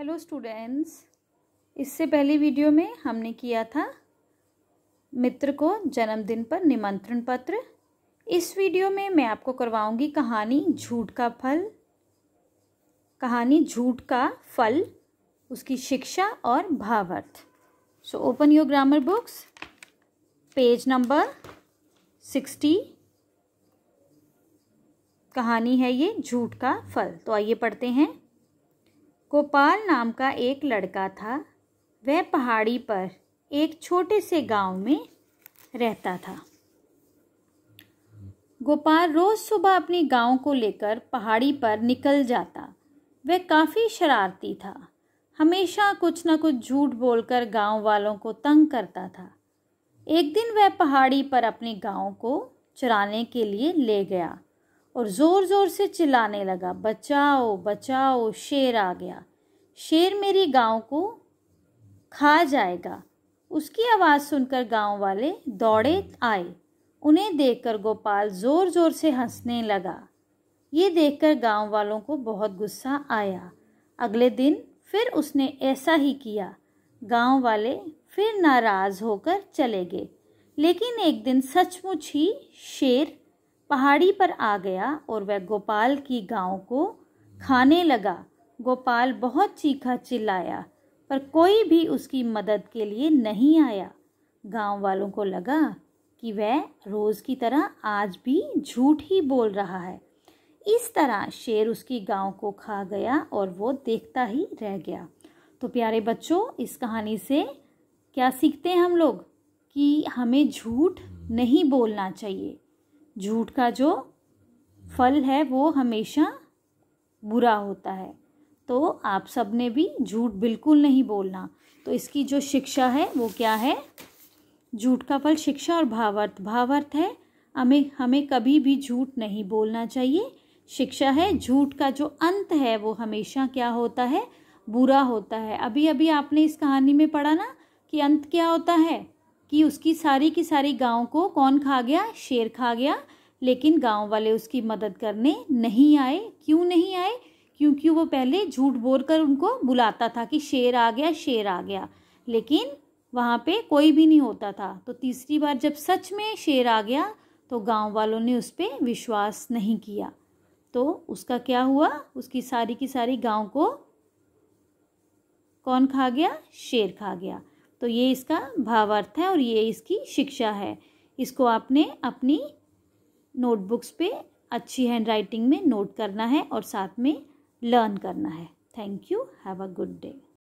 hello students इससे पहले video में हमने किया था मित्र को जन्मदिन पर निमंत्रण पत्र इस वीडियो में मैं आपको करवाऊंगी कहानी झूठ का फल कहानी झूठ का फल उसकी शिक्षा और भावार्थ so open your grammar books page number sixty कहानी है ये झूठ का फल तो आइए पढ़ते हैं गोपाल नाम का एक लड़का था वह पहाड़ी पर एक छोटे से गांव में रहता था गोपाल रोज़ सुबह अपने गांव को लेकर पहाड़ी पर निकल जाता वह काफ़ी शरारती था हमेशा कुछ ना कुछ झूठ बोलकर गांव वालों को तंग करता था एक दिन वह पहाड़ी पर अपने गांव को चराने के लिए ले गया और ज़ोर ज़ोर से चिल्लाने लगा बचाओ बचाओ शेर आ गया शेर मेरी गांव को खा जाएगा उसकी आवाज़ सुनकर गांव वाले दौड़े आए उन्हें देखकर गोपाल ज़ोर ज़ोर से हंसने लगा ये देखकर गांव वालों को बहुत गुस्सा आया अगले दिन फिर उसने ऐसा ही किया गांव वाले फिर नाराज़ होकर चले गए लेकिन एक दिन सचमुच ही शेर पहाड़ी पर आ गया और वह गोपाल की गांव को खाने लगा गोपाल बहुत चीखा चिल्लाया पर कोई भी उसकी मदद के लिए नहीं आया गांव वालों को लगा कि वह रोज़ की तरह आज भी झूठ ही बोल रहा है इस तरह शेर उसकी गांव को खा गया और वो देखता ही रह गया तो प्यारे बच्चों इस कहानी से क्या सीखते हैं हम लोग कि हमें झूठ नहीं बोलना चाहिए झूठ का जो फल है वो हमेशा बुरा होता है तो आप सब ने भी झूठ बिल्कुल नहीं बोलना तो इसकी जो शिक्षा है वो क्या है झूठ का फल शिक्षा और भावार्थ भावार्थ है हमें हमें कभी भी झूठ नहीं बोलना चाहिए शिक्षा है झूठ का जो अंत है वो हमेशा क्या होता है बुरा होता है अभी अभी आपने इस कहानी में पढ़ा ना कि अंत क्या होता है कि उसकी सारी की सारी गांव को कौन खा गया शेर खा गया लेकिन गांव वाले उसकी मदद करने नहीं आए क्यों नहीं आए क्योंकि वो पहले झूठ बोल कर उनको बुलाता था कि शेर आ गया शेर आ गया लेकिन वहाँ पे कोई भी नहीं होता था तो तीसरी बार जब सच में शेर आ गया तो गांव वालों ने उस पर विश्वास नहीं किया तो उसका क्या हुआ उसकी सारी की सारी गांव को कौन खा गया शेर खा गया तो ये इसका भावार्थ है और ये इसकी शिक्षा है इसको आपने अपनी नोटबुक्स पे अच्छी हैंड राइटिंग में नोट करना है और साथ में लर्न करना है thank you have a good day